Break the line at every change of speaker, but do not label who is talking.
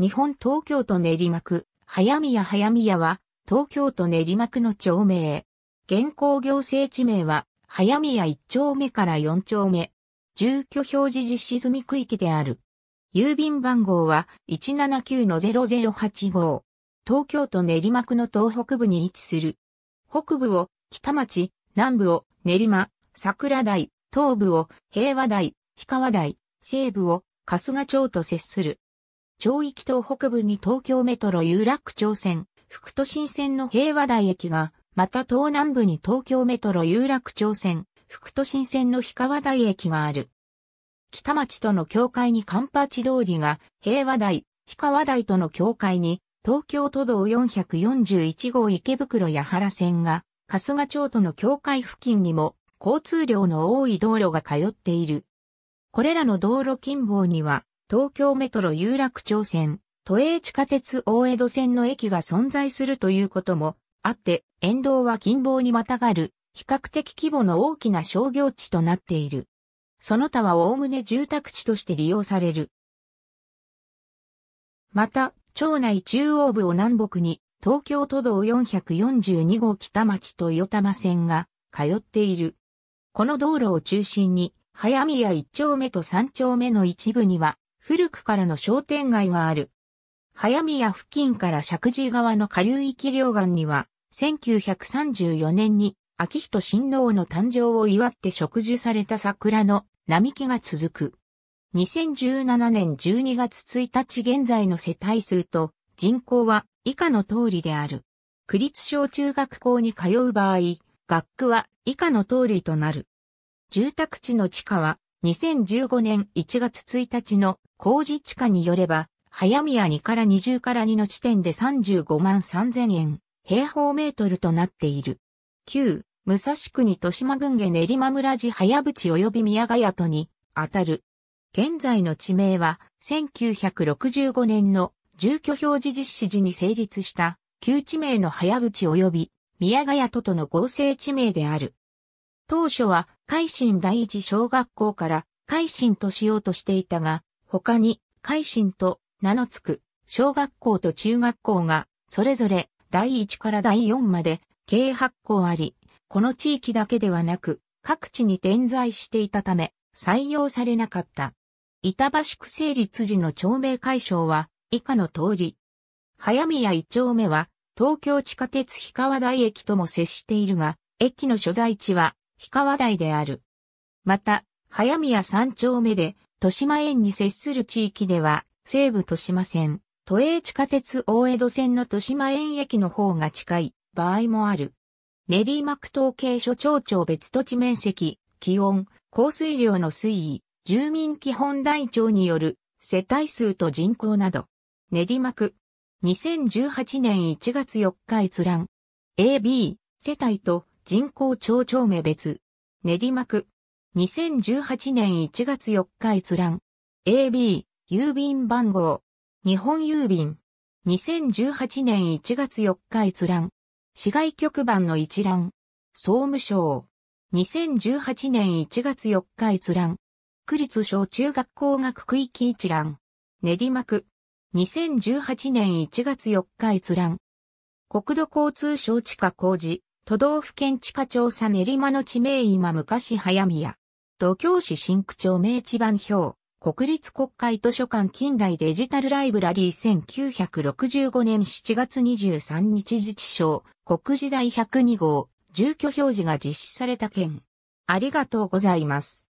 日本東京都練馬区、早宮早宮は、東京都練馬区の町名。現行行政地名は、早宮1丁目から4丁目。住居表示実施済み区域である。郵便番号は179-0085。東京都練馬区の東北部に位置する。北部を北町、南部を練馬、桜台、東部を平和台、氷川台、西部を春日町と接する。町域東北部に東京メトロ有楽町線、副都心線の平和台駅が、また東南部に東京メトロ有楽町線、副都心線の氷川台駅がある。北町との境界にカンパチ通りが、平和台、氷川台との境界に、東京都道441号池袋矢原線が、春日町との境界付近にも、交通量の多い道路が通っている。これらの道路近傍には、東京メトロ有楽町線、都営地下鉄大江戸線の駅が存在するということもあって、沿道は近傍にまたがる、比較的規模の大きな商業地となっている。その他は概ね住宅地として利用される。また、町内中央部を南北に、東京都道442号北町と与玉線が通っている。この道路を中心に、早宮1丁目と3丁目の一部には、古くからの商店街がある。早宮付近から石神川の下流域両岸には、1934年に秋人新郎の誕生を祝って植樹された桜の並木が続く。2017年12月1日現在の世帯数と人口は以下の通りである。区立小中学校に通う場合、学区は以下の通りとなる。住宅地の地下は2015年1月1日の工事地下によれば、早宮2から20から2の地点で35万3000円、平方メートルとなっている。旧、武蔵国豊島郡下練馬村寺早淵及び宮ヶ谷とに、あたる。現在の地名は、1965年の住居表示実施時に成立した、旧地名の早淵及び宮ヶ谷ととの合成地名である。当初は海進第一小学校から海進としようとしていたが、他に海進と名の付く小学校と中学校がそれぞれ第1から第4まで計八校あり、この地域だけではなく各地に点在していたため採用されなかった。板橋区成立時の町名解消は以下の通り。早宮一丁目は東京地下鉄氷川台駅とも接しているが、駅の所在地は氷川台である。また、早宮三丁目で、豊島園に接する地域では、西武豊島線、都営地下鉄大江戸線の豊島園駅の方が近い場合もある。練馬区統計所町長別土地面積、気温、降水量の推移、住民基本台帳による世帯数と人口など。練馬区。2018年1月4日閲覧。AB、世帯と人口町長名別。練馬区。2018年1月4日閲覧。AB、郵便番号。日本郵便。2018年1月4日閲覧。市外局番の一覧。総務省。2018年1月4日閲覧。区立小中学校学区域一覧。練馬区。2018年1月4日閲覧。国土交通省地下工事。都道府県地下調査練馬の地名今昔早宮。土京市新区町名地番表。国立国会図書館近代デジタルライブラリー1965年7月23日自治省、国時代102号、住居表示が実施された件。ありがとうございます。